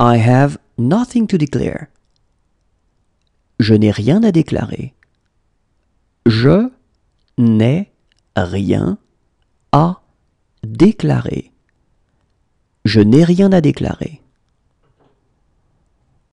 I have nothing to declare. Je n'ai rien à déclarer. Je n'ai rien à déclarer. Je n'ai rien à déclarer.